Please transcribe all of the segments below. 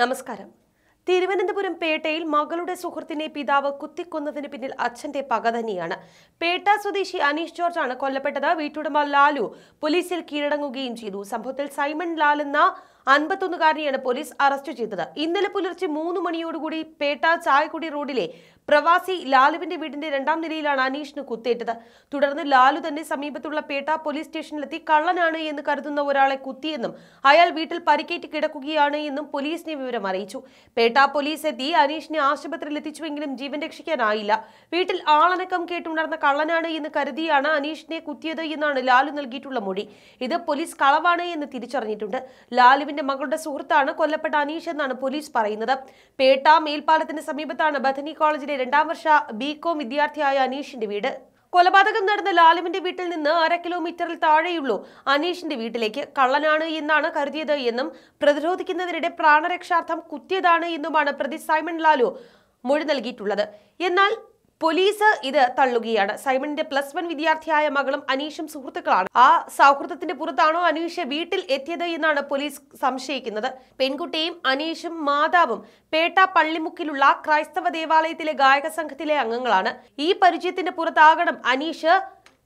നമസ്കാരം തിരുവനന്തപുരം പേട്ടയിൽ മകളുടെ സുഹൃത്തിനെ പിതാവ് കുത്തിക്കൊന്നതിന് പിന്നിൽ അച്ഛന്റെ പക തന്നെയാണ് പേട്ട സ്വദേശി അനീഷ് ജോർജ് ആണ് കൊല്ലപ്പെട്ടത് വീട്ടുടമ ലാലു പോലീസിൽ കീഴടങ്ങുകയും ചെയ്തു സംഭവത്തിൽ സൈമൺ ലാൽ എന്ന അൻപത്തൊന്നുകാരനെയാണ് പോലീസ് അറസ്റ്റ് ചെയ്തത് ഇന്നലെ പുലർച്ചെ മൂന്ന് മണിയോടുകൂടി പേട്ട ചായക്കുടി റോഡിലെ പ്രവാസി ലാലുവിന്റെ വീടിന്റെ രണ്ടാം നിലയിലാണ് അനീഷിന് കുത്തേറ്റത് തുടർന്ന് ലാലു തന്നെ സമീപത്തുള്ള പേട്ട പോലീസ് സ്റ്റേഷനിലെത്തി കള്ളനാണ് എന്ന് കരുതുന്ന ഒരാളെ കുത്തിയെന്നും അയാൾ വീട്ടിൽ പരിക്കേറ്റ് കിടക്കുകയാണ് എന്നും പോലീസിനെ വിവരം അറിയിച്ചു പേട്ട പോലീസ് എത്തി അനീഷിനെ ആശുപത്രിയിൽ എത്തിച്ചുവെങ്കിലും ജീവൻ രക്ഷിക്കാനായില്ല വീട്ടിൽ ആളനക്കം കേട്ടുണർന്ന കള്ളനാണ് എന്ന് കരുതിയാണ് അനീഷിനെ കുത്തിയത് എന്നാണ് ലാലു നൽകിയിട്ടുള്ള മൊഴി ഇത് പോലീസ് കളവാണ് എന്ന് തിരിച്ചറിഞ്ഞിട്ടുണ്ട് ലാലുവിന് ബദനിന്റെ മകളുടെ സുഹൃത്താണ് കൊല്ലപ്പെട്ട അനീഷ് എന്നാണ് പോലീസ് പറയുന്നത് പേട്ട മേൽപ്പാലത്തിന് സമീപത്താണ് ബഥനി കോളേജിലെ രണ്ടാം വർഷ ബികോം വിദ്യാർത്ഥിയായ അനീഷിന്റെ വീട് കൊലപാതകം നടന്ന ലാലുവിന്റെ വീട്ടിൽ നിന്ന് അര കിലോമീറ്ററിൽ താഴെയുള്ളൂ അനീഷിന്റെ വീട്ടിലേക്ക് കള്ളനാണ് എന്നാണ് കരുതിയത് എന്നും പ്രതിരോധിക്കുന്നതിനിടെ പ്രാണരക്ഷാർത്ഥം കുത്തിയതാണ് എന്നുമാണ് പ്രതി സൈമൺ ലാലു മൊഴി നൽകിയിട്ടുള്ളത് എന്നാൽ പോലീസ് ഇത് തള്ളുകയാണ് സൈമണിന്റെ പ്ലസ് വൺ വിദ്യാർത്ഥിയായ മകളും അനീഷും സുഹൃത്തുക്കളാണ് ആ സൗഹൃദത്തിന്റെ പുറത്താണോ അനീഷ് വീട്ടിൽ എത്തിയത് എന്നാണ് പോലീസ് സംശയിക്കുന്നത് പെൺകുട്ടിയും അനീഷും മാതാവും പേട്ട പള്ളിമുക്കിലുള്ള ക്രൈസ്തവ ദേവാലയത്തിലെ ഗായക സംഘത്തിലെ അംഗങ്ങളാണ് ഈ പരിചയത്തിന്റെ പുറത്താകണം അനീഷ്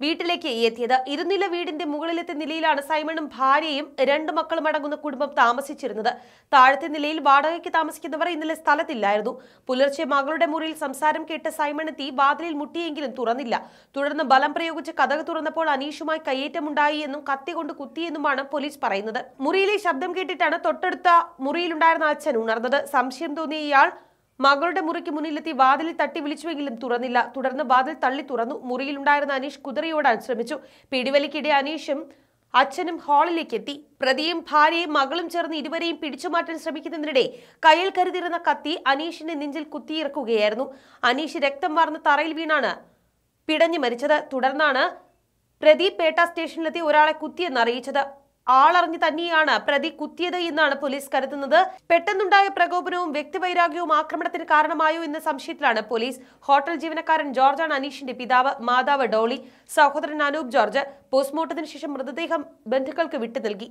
വീട്ടിലേക്ക് എത്തിയത് ഇരുനില വീടിന്റെ മുകളിലത്തെ നിലയിലാണ് സൈമണും ഭാര്യയും രണ്ട് മക്കളും അടങ്ങുന്ന കുടുംബം താമസിച്ചിരുന്നത് താഴത്തെ നിലയിൽ വാടകയ്ക്ക് താമസിക്കുന്നവർ ഇന്നലെ സ്ഥലത്തില്ലായിരുന്നു പുലർച്ചെ മകളുടെ മുറിയിൽ സംസാരം കേട്ട് സൈമൺ എത്തി വാതിലിൽ മുട്ടിയെങ്കിലും തുറന്നില്ല തുടർന്ന് ബലം പ്രയോഗിച്ച് കഥക തുറന്നപ്പോൾ അനീഷുമായി കയ്യേറ്റമുണ്ടായി എന്നും കത്തി കൊണ്ട് കുത്തിയെന്നുമാണ് പോലീസ് പറയുന്നത് മുറിയിലെ ശബ്ദം കേട്ടിട്ടാണ് തൊട്ടടുത്ത മുറിയിലുണ്ടായിരുന്ന അച്ഛൻ ഉണർന്നത് സംശയം തോന്നിയ ഇയാൾ മകളുടെ മുറിക്ക് മുന്നിലെത്തി വാതിലിൽ തട്ടി വിളിച്ചുവെങ്കിലും തുറന്നില്ല തുടർന്ന് വാതിൽ തള്ളി തുറന്നു മുറിയിലുണ്ടായിരുന്ന അനീഷ് കുതിരയോടാൻ ശ്രമിച്ചു പിടിവലിക്കിടെ അനീഷും അച്ഛനും ഹാളിലേക്ക് എത്തി പ്രതിയും ഭാര്യയും മകളും ചേർന്ന് ഇരുവരെയും പിടിച്ചുമാറ്റാൻ ശ്രമിക്കുന്നതിനിടെ കയ്യിൽ കരുതിയിരുന്ന കത്തി അനീഷിന്റെ നെഞ്ചിൽ കുത്തിയിറക്കുകയായിരുന്നു അനീഷ് രക്തം വാർന്ന തറയിൽ വീണാണ് പിടഞ്ഞു മരിച്ചത് തുടർന്നാണ് പ്രദീപ് പേട്ട സ്റ്റേഷനിലെത്തി ഒരാളെ കുത്തിയെന്ന് അറിയിച്ചത് ആളറിഞ്ഞു തന്നെയാണ് പ്രതി കുത്തിയത് എന്നാണ് പോലീസ് കരുതുന്നത് പെട്ടെന്നുണ്ടായ പ്രകോപനവും വ്യക്തിവൈരാഗ്യവും ആക്രമണത്തിന് കാരണമായോ എന്ന സംശയത്തിലാണ് പോലീസ് ഹോട്ടൽ ജീവനക്കാരൻ ജോർജാണ് അനീഷിന്റെ പിതാവ് മാതാവ് ഡോളി സഹോദരൻ അനൂപ് ജോർജ് പോസ്റ്റ്മോർട്ടത്തിന് ശേഷം മൃതദേഹം ബന്ധുക്കൾക്ക് വിട്ടു നൽകി